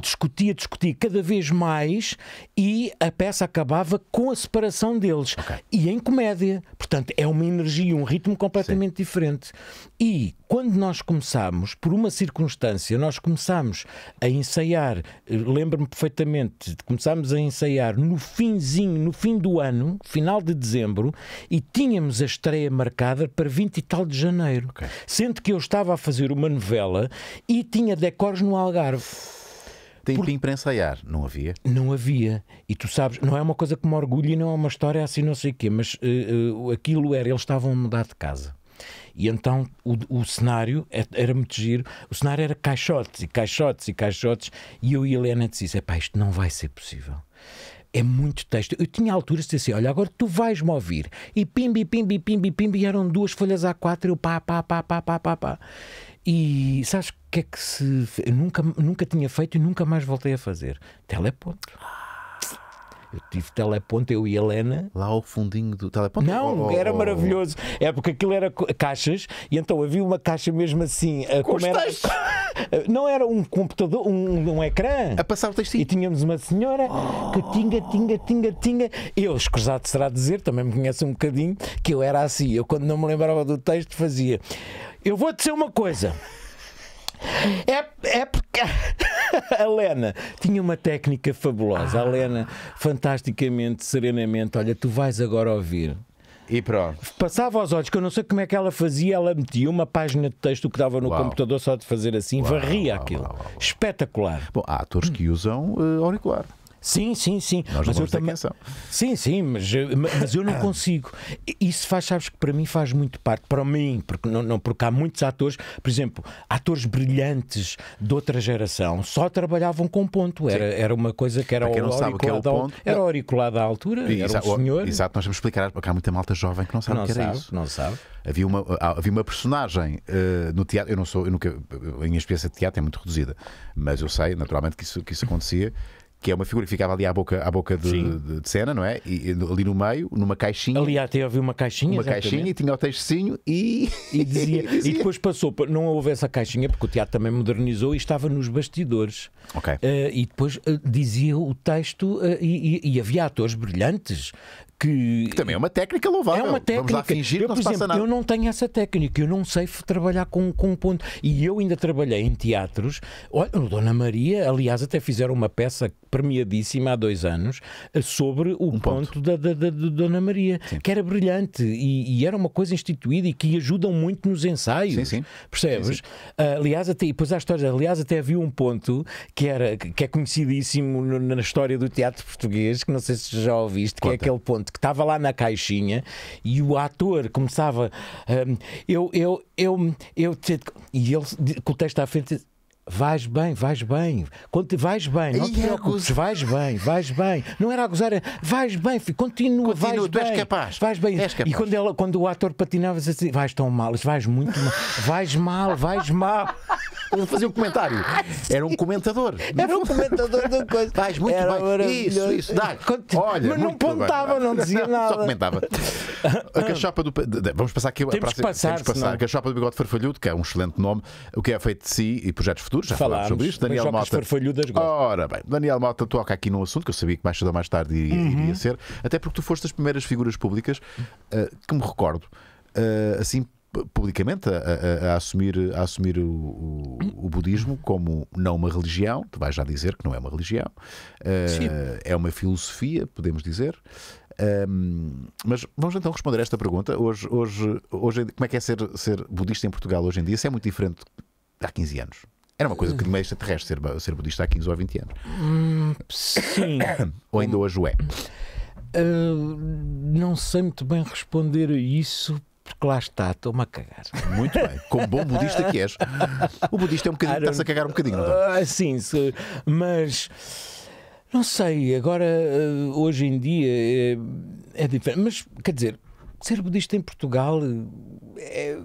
B: discutia a discutir, a discutir cada vez mais e a peça acabava com a separação deles. Okay. E em comédia, portanto, é uma energia, um ritmo completamente Sim. diferente. E quando nós começámos, por uma circunstância, nós começámos a ensaiar, eh, lembro-me perfeitamente, começámos a ensaiar no finzinho, no fim do ano, final de dezembro, e tínhamos a estreia marcada para 20 e tal de janeiro. Okay. Sendo que eu estava a fazer uma novela e tinha decores no Algarve. Tempo Por... para ensaiar, não havia? Não havia. E tu sabes, não é uma coisa que me e não é uma história assim, não sei o quê, mas uh, uh, aquilo era, eles estavam a mudar de casa. E então o, o cenário é, era muito giro, o cenário era caixotes e caixotes e caixotes, e eu e a Helena disse: pá, isto não vai ser possível é muito texto. Eu tinha alturas de dizer assim: olha, agora tu vais-me ouvir. E pimbi, pimbi, pimbi, pimbi, e eram duas folhas a quatro eu pá, pá, pá, pá, pá, pá, pá. E sabes o que é que se. Eu nunca, nunca tinha feito e nunca mais voltei a fazer. Teleponto. Ah. Eu tive teleponto, eu e Helena. Lá ao fundinho do teleponto? Não, oh, era oh, maravilhoso. É porque aquilo era caixas e então havia uma caixa mesmo assim. a eh, como era... Eh, não era um computador, um, um ecrã. A passar o textinho. E tínhamos uma senhora oh. que tinga, tinga, tinga, tinga. Eu, escusado será dizer, também me conhece um bocadinho, que eu era assim. Eu, quando não me lembrava do texto, fazia. Eu vou dizer uma coisa. É, é porque a Lena tinha uma técnica fabulosa. Ah. A Lena, fantasticamente, serenamente, olha, tu vais agora ouvir. E pronto. Passava aos olhos, que eu não sei como é que ela fazia, ela metia uma página de texto que dava no uau. computador só de fazer assim, uau, varria uau, aquilo. Espetacular. Bom, há atores que usam uh, auricular. Sim, sim, sim. Nós mas eu também. Sim, sim, mas, mas eu não consigo. Isso faz, sabes que para mim faz muito parte, para mim, porque, não, não, porque há muitos atores, por exemplo, atores brilhantes de outra geração só trabalhavam com ponto. Era, era uma coisa que era o auriculado é o Era
A: auriculado à altura, e, era um senhor. Exato, nós vamos explicar, porque há muita malta jovem que não sabe o que era sabe, isso. Não sabe. Havia uma, ah, havia uma personagem uh, no teatro, eu não sou, eu nunca, a minha experiência de teatro é muito reduzida, mas eu sei naturalmente que isso, que isso acontecia, que é uma figura que ficava ali à boca, à boca de, de, de cena, não é? E, ali no meio, numa caixinha. Ali até havia uma caixinha. Uma exatamente. caixinha e tinha o textinho e. E, dizia, dizia. e depois passou, não houve essa caixinha, porque o
B: teatro também modernizou e estava nos bastidores. Ok. Uh, e depois uh, dizia o texto uh, e, e, e havia atores brilhantes que, que também é uma técnica louvável. É uma técnica. Vamos lá fingir eu, por exemplo, nada. eu não tenho essa técnica, eu não sei trabalhar com, com um ponto. E eu ainda trabalhei em teatros. Olha, Dona Maria, aliás, até fizeram uma peça premiadíssima há dois anos eh, sobre o um ponto, ponto da, da, da, da, Dona Maria, sim. que era brilhante e, e, era uma coisa instituída e que ajudam muito nos ensaios. Sim, sim. Percebes? Sim, ah, aliás, até, e há histórias, aliás, até havia um ponto que, era, que é conhecidíssimo na história do teatro português, que não sei se já ouviste, Conta. que é aquele ponto que estava lá na caixinha e o ator começava. Um, eu, eu, eu, eu, e ele, com o texto à frente, Vais bem, vais bem. Quando vais bem, não te é preocupes, vais bem, vais bem. Não era a é vais bem, filho, continua, continua vais tu bem. És capaz. Vais bem. És capaz. E quando, ela, quando o ator patinava, dizia assim: vais tão mal, vais muito mal, vais mal, vais mal.
A: Ele fazia um comentário. Era um comentador. Era um comentador da coisa. Vais muito era bem. Isso, isso, dá. Olha, Mas não pontava, bem. não dizia nada. Só comentava. A cachapa do. Vamos passar aqui. Temos para que passar. Temos passar. A cachapa do bigode farfalhudo, que é um excelente nome. O que é feito de si e projetos futuros, já falámos sobre isto. Daniel Mota. farfalhudas Ora bem, Daniel Mota toca aqui num assunto que eu sabia que mais cedo ou mais tarde iria, uhum. ser. Até porque tu foste das primeiras figuras públicas uh, que me recordo, uh, assim, publicamente a, a, a, assumir, a assumir o, o, o, budismo como não uma religião, tu vais já dizer que não é uma religião, uh, é uma filosofia, podemos dizer, um, mas vamos então responder esta pergunta. Hoje, hoje, hoje, como é que é ser, ser budista em Portugal hoje em dia? Isso é muito diferente há 15 anos. Era uma coisa que meio extraterrestre ser, ser budista há 15 ou 20 anos. sim. ou ainda hoje o é.
B: Uh, não sei muito bem responder a isso porque lá está, estou-me a cagar. Muito bem, como bom budista que és. O budista é um bocadinho, tenta se a cagar um bocadinho, não Uh, sim, mas não sei, agora eh, hoje em dia é, é diferente. Mas quer dizer, ser budista em Portugal eh, é.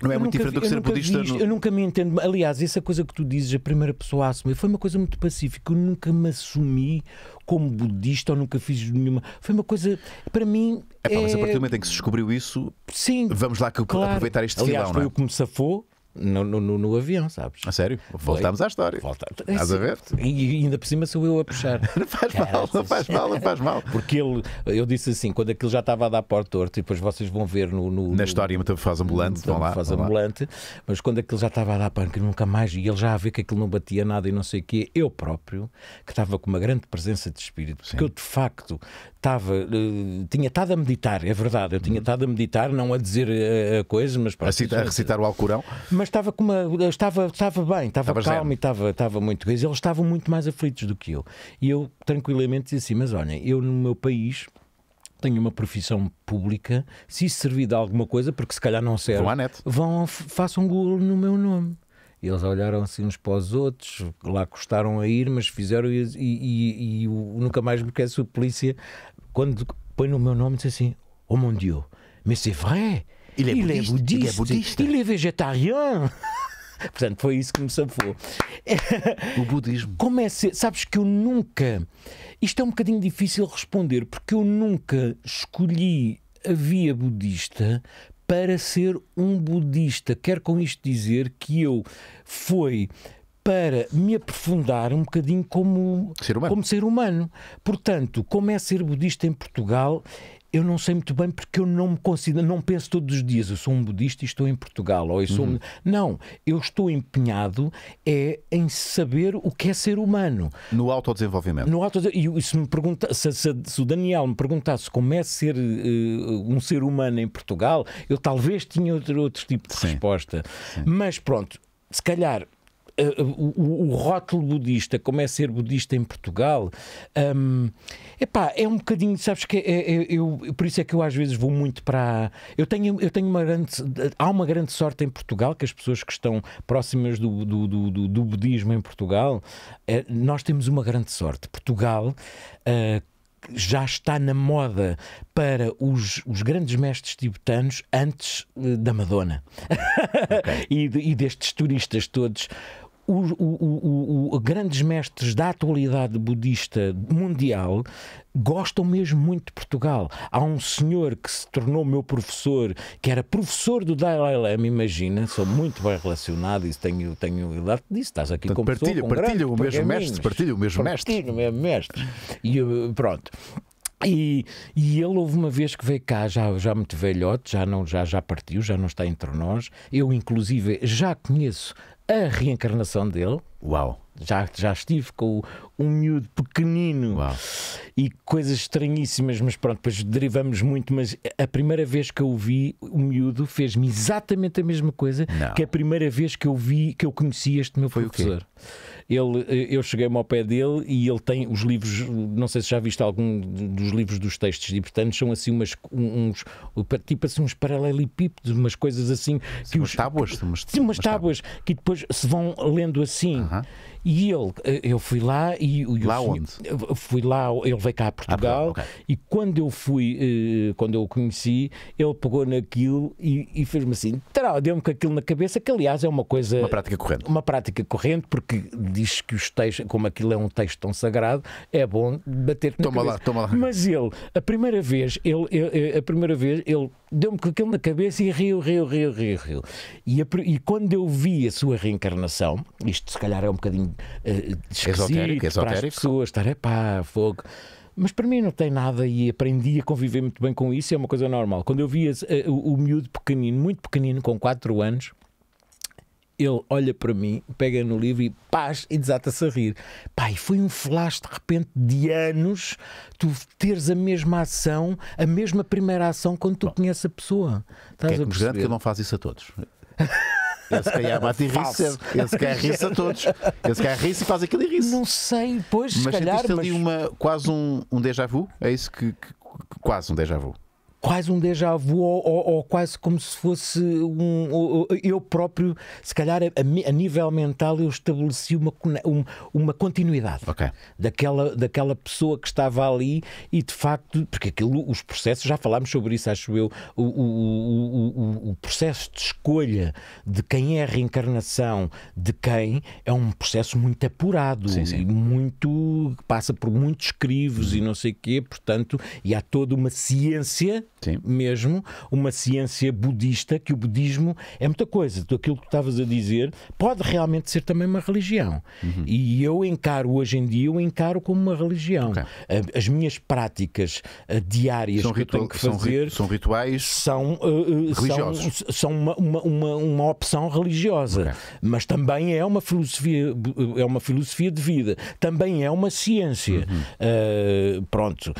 A: Não é muito diferente vi, do que ser budista. no... Eu nunca
B: me entendo. Aliás, essa coisa que tu dizes, a primeira pessoa a assumir, foi uma coisa muito pacífica. Eu nunca me assumi como budista ou nunca fiz nenhuma. Foi uma coisa. Para mim. É, é... mas a partir do é momento
A: em que se descobriu isso. Sim. Vamos lá que, claro. aproveitar este Aliás, filão, foi não é? o que me safou no, no, no, avião, sabes? A sério? Voltamos à história. Volta... Estás a ver?
B: E ainda por cima sou eu a puxar. não faz Caraca. mal, não faz mal, não faz mal. Porque ele, eu disse assim, quando aquilo já estava a dar a porta torto, e depois vocês vão ver no. no Na história, muito faz ambulante, vão lá. Faz ambulante, lá. mas quando aquilo já estava a dar que nunca mais, e ele já a ver que aquilo não batia nada e não sei o quê, eu próprio, que estava com uma grande presença de espírito, porque eu de facto estava, eh, tinha estado a meditar, é verdade, eu tinha uhum. estado a meditar, não a dizer eh, a, coisa, mas. para. a, citar, é a recitar o Alcorão? mas estava com uma, estava, estava bem, estava calmo e estava, estava muito. Eles estavam muito mais aflitos do que eu. E eu tranquilamente disse assim: mas olhem, eu no meu país tenho uma profissão pública, se isso servir de alguma coisa, porque se calhar não serve, Vão à net. vão, façam Google no meu nome. E eles olharam assim uns para os outros, lá custaram a ir, mas fizeram e, e, e, e nunca mais me quer a polícia. Quando põe no meu nome, disse assim: Oh mon Dieu, mas c'est vrai! Ele é, ele budista, é budista, Ele é budista. Ele é vegetariano. Portanto, foi isso que me safou. O budismo. Como é ser? Sabes que eu nunca. Isto é um bocadinho difícil responder, porque eu nunca escolhi a via budista para ser um budista. Quero com isto dizer que eu fui para me aprofundar um bocadinho como ser Como ser humano. Portanto, como é ser budista em Portugal eu não sei muito bem porque eu não me considero, não penso todos os dias, eu sou um budista e estou em Portugal, ou eu sou uhum. um... Não, eu estou empenhado é em saber o que é ser humano.
A: No autodesenvolvimento.
B: No autodesenvolvimento. E se, me pergunta, se, se, se, o Daniel me perguntasse como é ser uh, um ser humano em Portugal, eu talvez tinha outro, outro tipo de Sim. resposta. Sim. Mas pronto, se calhar eh, o, o, rótulo budista, como é ser budista em Portugal, um, epá, é um bocadinho, sabes que é, é, eu, por isso é que eu às vezes vou muito para. Eu tenho, eu tenho uma grande. Há uma grande sorte em Portugal que as pessoas que estão próximas do, do, do, do, do budismo em Portugal, é, nós temos uma grande sorte. Portugal. Uh, já está na moda para os, os grandes mestres tibetanos antes eh, da Madonna okay. e, e, destes turistas todos os, o, o, o, grandes mestres da atualidade budista mundial gostam mesmo muito de Portugal. Há um senhor que se tornou meu professor, que era professor do Dalai Lama, imagina, sou muito bem relacionado e tenho, tenho idade disso, estás aqui Portanto, com partilha, pessoa, com partilha, o mesmo mestre, partilha o mesmo partilha mestre. Partilha o mesmo mestre. E eh, pronto. E, e ele houve uma vez que veio cá, já, já muito velhote, já, não, já, já partiu, já não está entre nós. Eu, inclusive, já conheço a reencarnação dele. Uau! Já, já estive com um miúdo pequenino Uau. e coisas estranhíssimas, mas pronto, depois derivamos muito. Mas a primeira vez que eu vi, o miúdo fez-me exatamente a mesma coisa não. que a primeira vez que eu vi, que eu conheci este meu Foi professor. O quê? Ele, eh, eu cheguei-me ao pé dele e ele tem os livros, não sei se já viste algum dos livros dos textos importantes, são assim umas, uns, tipo assim uns paralelepípedos, umas coisas assim. Sim, que umas os, tábuas. sim, umas, umas tábuas, tábuas, que depois se vão lendo assim. Uh -huh. E ele, eh, eu fui lá e eu lá fui, onde? Fui lá, ele veio cá a ah, Portugal, ah, okay. e quando eu fui, eh, quando eu o conheci, ele pegou naquilo e, e fez-me assim, deu-me com aquilo na cabeça, que aliás é uma coisa. Uma prática corrente. Uma prática corrente, porque diz que os textos, como aquilo é um texto tão sagrado, é bom bater toma na toma cabeça. Lá, toma lá. Mas ele, a primeira vez, ele, ele a primeira vez, ele deu-me com aquilo na cabeça e riu, riu, riu, riu, riu. E, a, e, quando eu vi a sua reencarnação, isto se calhar é um bocadinho uh, para as pessoas, estar, é pá, fogo. Mas para mim não tem nada e aprendi a conviver muito bem com isso, é uma coisa normal. Quando eu vi eh, o, o miúdo pequenino, muito pequenino, com 4 anos, ele olha para mim, pega no livro e paz, e desata-se a rir. Pai, foi um flash de repente de anos tu teres a mesma ação, a mesma primeira ação quando tu Bom,
A: conheces a pessoa. Estás é que é que que ele não faz isso a todos. Esse calhar bate e rir se Esse calhar rir se a todos. Esse calhar rir se e faz aquilo e se Não sei, pois, mas se calhar. Mas ali uma, quase um, um déjà vu? É isso que, que quase um déjà vu
B: quase um déjà vu ou, ou, ou, quase como se fosse um eu próprio se calhar a, a nível mental eu estabeleci uma um, uma continuidade okay. daquela daquela pessoa que estava ali e de facto porque aquilo os processos já falámos sobre isso acho eu o, o, o, o processo de escolha de quem é a reencarnação de quem é um processo muito apurado sim, sim. e muito passa por muitos crivos uhum. e não sei quê portanto e há toda uma ciência Sim. mesmo uma ciência budista, que o budismo é muita coisa. Aquilo que tu estavas a dizer pode realmente ser também uma religião. Uhum. E eu encaro hoje em dia, eu encaro como uma religião. Okay. As minhas práticas eh, diárias são que eu tenho que fazer
A: são, rituais são, uh, religiosos.
B: São, são uma, uma, uma, uma, opção religiosa, okay. mas também é uma filosofia é uma filosofia de vida, também é uma ciência. Uhum. Uh, pronto,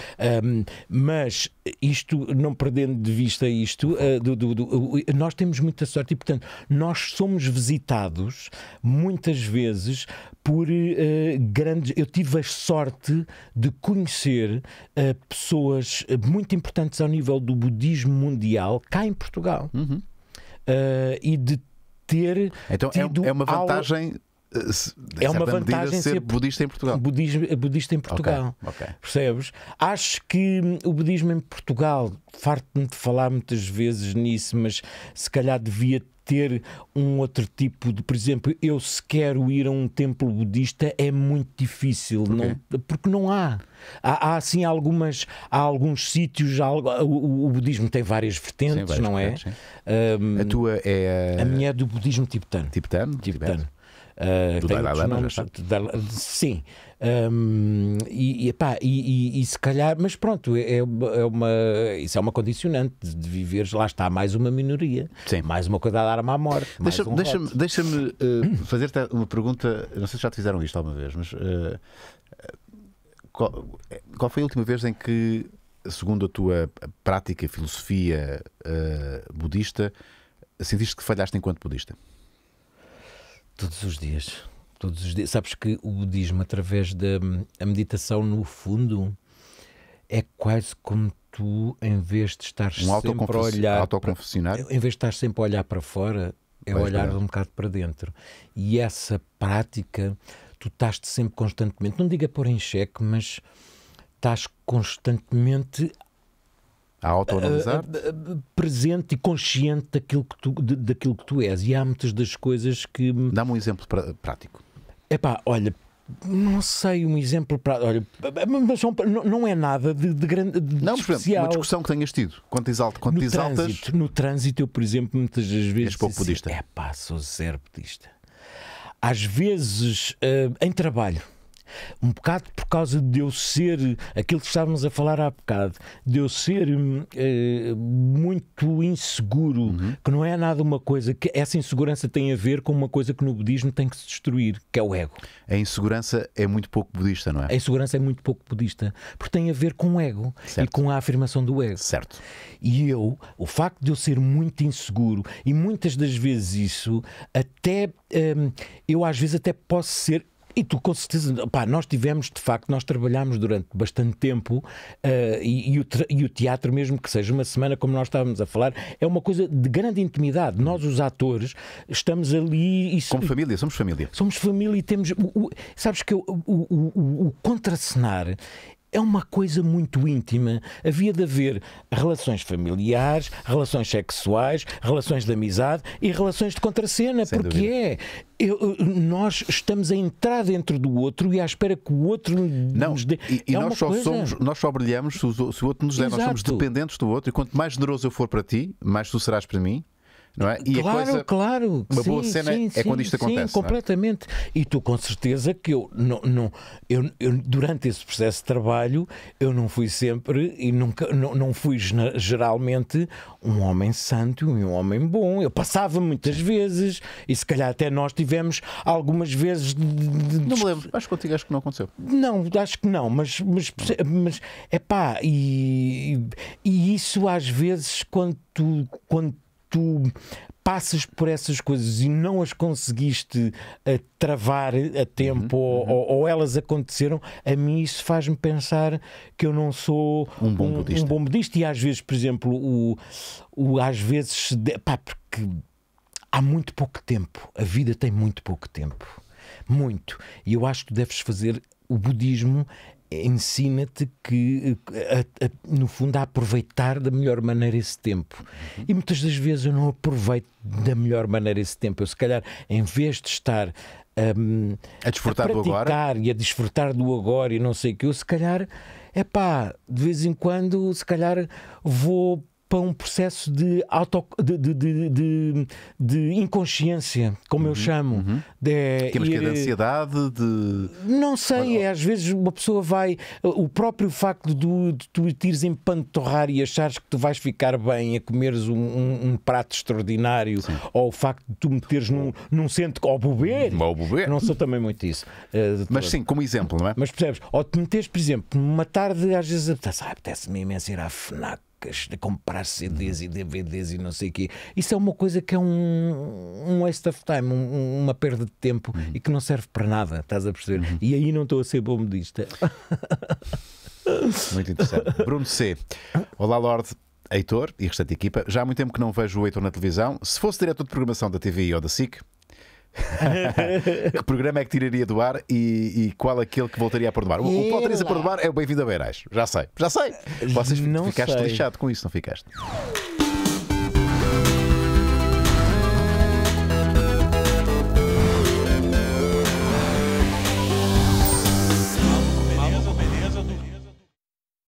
B: um, mas isto não não perdendo de vista isto, uh, do, do, do, nós temos muita sorte e, portanto, nós somos visitados muitas vezes por uh, grandes. Eu tive a sorte de conhecer uh, pessoas muito importantes ao nível do budismo mundial cá em Portugal uhum. e de ter. Então é, é uma vantagem.
A: Eh, é uma vantagem ser, ser, budista em Portugal.
B: Budismo, eh, budista em Portugal. Okay, okay. Percebes? Acho que hum, o budismo em Portugal, farto-me de falar muitas vezes nisso, mas se calhar devia ter um outro tipo de, por exemplo, eu se quero ir a um templo budista é muito difícil, Por não, porque não há. Há, há assim algumas, há alguns sítios, há, o, o, budismo tem várias é? vertentes, sim, várias não vertentes, é? Um, a tua é a... minha é do budismo tibetano. Tibetano, tibetano. tibetano. Uh, do Dalai Lama, da, sim. Um, e, e, pá, e, e, e, se calhar, mas pronto, é, é, uma, é isso é uma condicionante de,
A: viveres, lá está, mais uma minoria, sim. mais uma coisa a dar à morte. Deixa-me um deixa deixa uh, eh, fazer-te uma pergunta, não sei se já te fizeram isto alguma vez, mas uh, qual, qual foi a última vez em que, segundo a tua prática, filosofia eh, budista, sentiste que falhaste enquanto budista? Todos os dias. Todos os dias. Sabes que o budismo, através da a meditação, no
B: fundo, é quase como tu, em vez de estar um sempre a olhar. Para, em vez de estar sempre a olhar para fora, é Vai olhar um bocado para dentro. E essa prática, tu estás-te sempre constantemente, não diga pôr em xeque, mas estás constantemente
A: a autoanalisar eh, eh,
B: presente e consciente daquilo que, tu, daquilo que tu és. E há muitas das coisas que.
A: Dá-me um exemplo prático. É pá, olha, não sei um exemplo para. Olha, não, não é nada de, de grande. De não, especial. por exemplo, uma discussão que tenhas tido. Quando te, exalta, quando no te trânsito,
B: No trânsito, eu, por exemplo, muitas das vezes. És pouco assim, É pá, sou zero budista. Às vezes, uh, em trabalho um bocado por causa de eu ser aquilo que estávamos a falar há bocado, de eu ser hum, eh, muito inseguro, uhum. que não é nada uma coisa que essa insegurança tem a ver com uma coisa que no budismo tem que se destruir, que é o ego. A insegurança é muito pouco budista, não é? A insegurança é muito pouco budista, porque tem a ver com o ego certo. e com a afirmação do ego. Certo. E eu, o facto de eu ser muito inseguro e muitas das vezes isso até hum, eu às vezes até posso ser e tu, com certeza, pá, nós tivemos, de facto, nós trabalhámos durante bastante tempo uh, e, e, o e, o teatro, mesmo que seja uma semana, como nós estávamos a falar, é uma coisa de grande intimidade. Nós, os atores, estamos ali. E, como família, somos família. Somos família e temos. O, o, sabes que o, o, o, o contracenar é uma coisa muito íntima. Havia de haver relações familiares, relações sexuais, relações de amizade e relações de contracena, Sem porque dúvida. é. Eu, nós estamos a entrar dentro do outro e à espera que o outro não,
A: nos dê. E, e é nós, só coisa... somos, nós só brilhamos se o, se o outro nos der. Nós somos dependentes do outro e quanto mais generoso eu for para ti, mais tu serás para mim não é? E claro, coisa, claro. Uma sim, boa cena sim, é quando isto acontece. Sim, é? completamente. É? E tu com certeza que eu, não, não, eu, eu, durante esse processo
B: de trabalho, eu não fui sempre e nunca, não, não fui geralmente um homem santo e um homem bom. Eu passava muitas vezes e se calhar até nós tivemos algumas vezes. De, de, não me lembro, acho que contigo acho que não aconteceu. Não, acho que não, mas, mas, mas é pá, e, e isso às vezes quando tu. Quando tu passas por essas coisas e não as conseguiste eh, travar a tempo uhum, ou, uhum. Ou, ou, elas aconteceram, a mim isso faz-me pensar que eu não sou um bom, um, budista. Um bom budista. E às vezes, por exemplo, o, o às vezes, pá, porque há muito pouco tempo, a vida tem muito pouco tempo. Muito. E eu acho que deves fazer o budismo ensina-te que, eh, a, a, no fundo, a aproveitar da melhor maneira esse tempo. E muitas das vezes eu não aproveito da melhor maneira esse tempo. Eu, se calhar, em vez de estar um, a desfrutar a do agora e a desfrutar do agora e não sei o que, eu, se calhar, é pá, de vez em quando, se calhar, vou para um processo de, auto, de, de, de, de inconsciência, como uhum, eu chamo. Uhum. De, Temos que ir, eh,
A: ansiedade de.
B: Não sei, às vezes uma pessoa vai. O próprio facto de, de tu ires em pantorrar e achares que tu vais ficar bem a comeres um, um, um prato extraordinário, Sim. ou o facto de tu meteres num, num centro. ou beber. Não sou também muito isso. Uh, Mas sim, como exemplo, não é? Mas percebes? Ou te meteres, por exemplo, numa tarde, às vezes ah, apetece-me ah, imenso ir à FNAC discotecas, de comprar CDs e DVDs e não sei o quê. Isso é uma coisa que é um, um waste of time, um, uma perda de tempo uhum. e que não serve para nada, estás a perceber? Uhum. E aí não estou a ser bom modista.
A: Muito interessante. Bruno C. Olá, Lorde. Heitor e restante equipa, já há muito tempo que não vejo o Heitor na televisão. Se fosse diretor de programação da TV ou da SIC, que programa é que tiraria do ar e, e qual aquele que voltaria a pôr do ar? O, o que voltarias a pôr do ar é o Bem-vindo a Beirais. Já sei, já sei. Vocês não ficaste sei. lixado com isso, não ficaste?